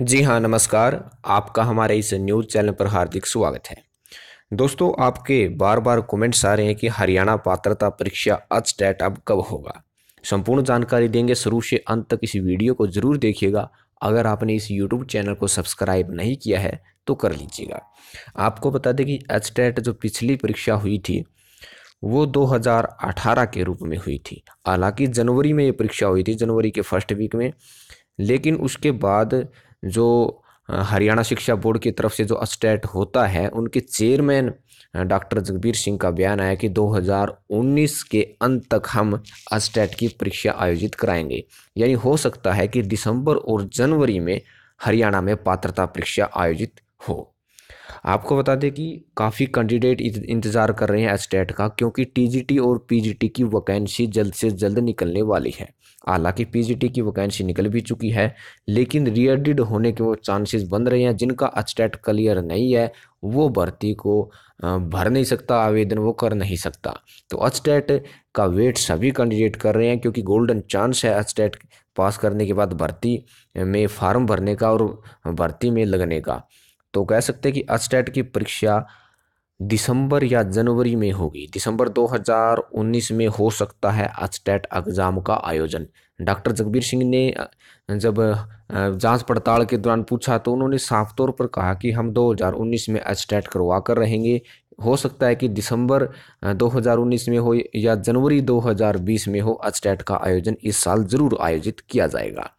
जी हाँ नमस्कार आपका हमारे इस न्यूज़ चैनल पर हार्दिक स्वागत है दोस्तों आपके बार बार कमेंट्स आ रहे हैं कि हरियाणा पात्रता परीक्षा अच डेट अब कब होगा संपूर्ण जानकारी देंगे शुरू से अंत तक इस वीडियो को ज़रूर देखिएगा अगर आपने इस यूट्यूब चैनल को सब्सक्राइब नहीं किया है तो कर लीजिएगा आपको बता दें कि एच टैट जो पिछली परीक्षा हुई थी वो 2018 के रूप में हुई थी हालांकि जनवरी में ये परीक्षा हुई थी जनवरी के फर्स्ट वीक में लेकिन उसके बाद जो हरियाणा शिक्षा बोर्ड की तरफ से जो अस्टेट होता है उनके चेयरमैन डॉक्टर जगबीर सिंह का बयान आया कि 2019 के अंत तक हम अस्टेट की परीक्षा आयोजित कराएंगे यानी हो सकता है कि दिसंबर और जनवरी में हरियाणा में पात्रता परीक्षा आयोजित हो आपको बता दें कि काफ़ी कैंडिडेट इंतज़ार कर रहे हैं स्टेट का क्योंकि टीजीटी और पीजीटी की वैकेंसी जल्द से जल्द निकलने वाली है हालांकि पीजीटी की वैकेंसी निकल भी चुकी है लेकिन रियडिड होने के वो चांसेस बन रहे हैं जिनका स्टेट क्लियर नहीं है वो भर्ती को भर नहीं सकता आवेदन वो कर नहीं सकता तो अस्टेट का वेट सभी कैंडिडेट कर रहे हैं क्योंकि गोल्डन चांस है अस्टेट पास करने के बाद भर्ती में फार्म भरने का और भर्ती में लगने का तो कह सकते हैं कि अस्टेट की परीक्षा दिसंबर या जनवरी में होगी दिसंबर 2019 में हो सकता है अस्टेट एग्ज़ाम का आयोजन डॉक्टर जगबीर सिंह ने जब जांच पड़ताल के दौरान पूछा तो उन्होंने साफ तौर पर कहा कि हम 2019 में अस्टेट करवा कर रहेंगे हो सकता है कि दिसंबर 2019 में हो या जनवरी 2020 में हो अस्टेट का आयोजन इस साल ज़रूर आयोजित किया जाएगा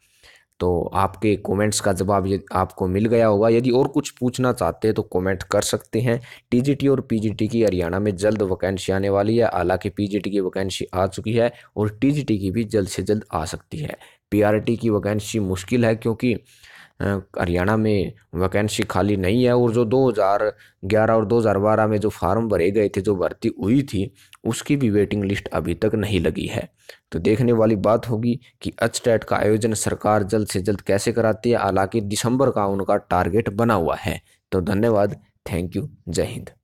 तो आपके कमेंट्स का जवाब यदि आपको मिल गया होगा यदि और कुछ पूछना चाहते हैं तो कमेंट कर सकते हैं टीजीटी और पीजीटी की हरियाणा में जल्द वैकेंसी आने वाली है हालांकि पीजीटी की वैकेंसी आ चुकी है और टीजीटी की भी जल्द से जल्द आ सकती है पीआरटी की वैकेंसी मुश्किल है क्योंकि हरियाणा में वैकेंसी खाली नहीं है और जो 2011 और 2012 में जो फार्म भरे गए थे जो भर्ती हुई थी उसकी भी वेटिंग लिस्ट अभी तक नहीं लगी है तो देखने वाली बात होगी कि एच का आयोजन सरकार जल्द से जल्द कैसे कराती है हालांकि दिसंबर का उनका टारगेट बना हुआ है तो धन्यवाद थैंक यू जय हिंद